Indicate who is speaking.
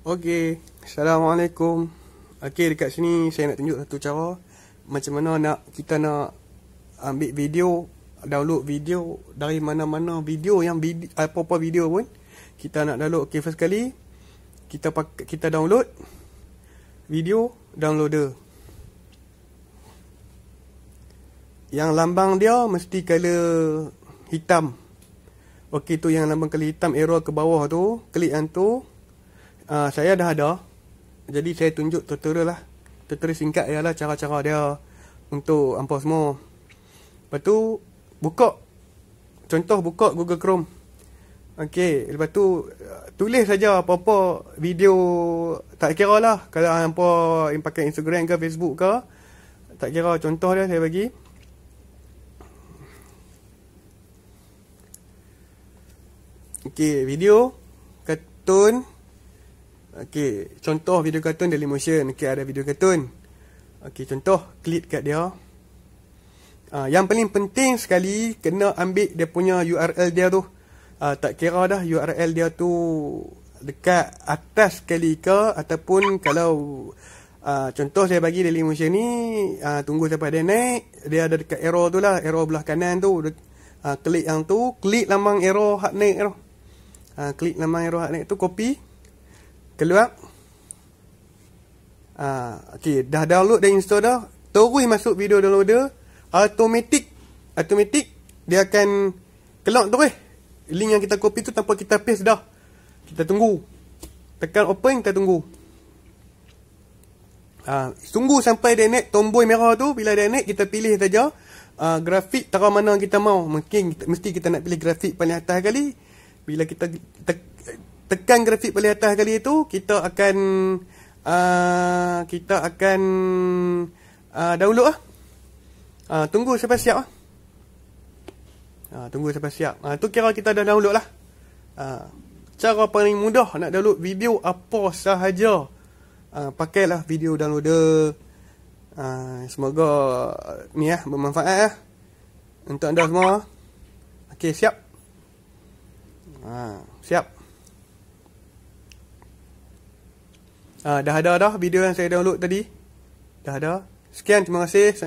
Speaker 1: Okey, Assalamualaikum. Okey, dekat sini saya nak tunjuk satu cara macam mana nak kita nak ambil video, download video dari mana-mana video yang eh, apa-apa video pun kita nak download. Okey, first kali kita kita download video downloader. Yang lambang dia mesti color hitam. Okey, tu yang lambang color hitam error ke bawah tu, klik yang tu uh, saya dah ada. Jadi saya tunjuk tertera lah. Tertera singkat ialah cara-cara dia untuk apa semua. Lepas tu, buka. Contoh buka Google Chrome. Okey, lepas tu tulis saja apa-apa video tak kira lah kalau hangpa yang pakai Instagram ke Facebook ke tak kira contoh dia saya bagi. Okey, video kartun Okey, contoh video kartun Daily Motion. Okey, ada video kartun. Okey, contoh klik kat dia. Uh, yang paling penting sekali kena ambil dia punya URL dia tu. Uh, tak kira dah URL dia tu dekat atas sekali ke ataupun kalau uh, contoh saya bagi Daily Motion ni uh, tunggu sampai dia naik, dia ada dekat error tu lah, error belah kanan tu. Uh, klik yang tu, klik lambang error hak naik tu. Uh, klik lambang error hak naik tu, copy keluar ha, okey dah download dan install dah terus masuk video downloader automatic automatic dia akan keluar terus link yang kita copy tu tanpa kita paste dah kita tunggu tekan open kita tunggu ha, tunggu sampai dia naik tombol merah tu bila dia naik kita pilih saja Uh, grafik tara mana kita mau mungkin kita, mesti kita nak pilih grafik paling atas kali bila kita te, tekan grafik paling atas kali itu kita akan uh, kita akan uh, download lah. Uh, tunggu sampai siap ah Uh, tunggu sampai siap. Uh, tu kira kita dah download lah. Uh, cara paling mudah nak download video apa sahaja. Uh, pakailah video downloader. Uh, semoga ni lah bermanfaat lah. Untuk anda semua. Okay siap. Uh, siap. Siap. Uh, dah ada dah video yang saya download tadi. Dah ada. Sekian, terima kasih.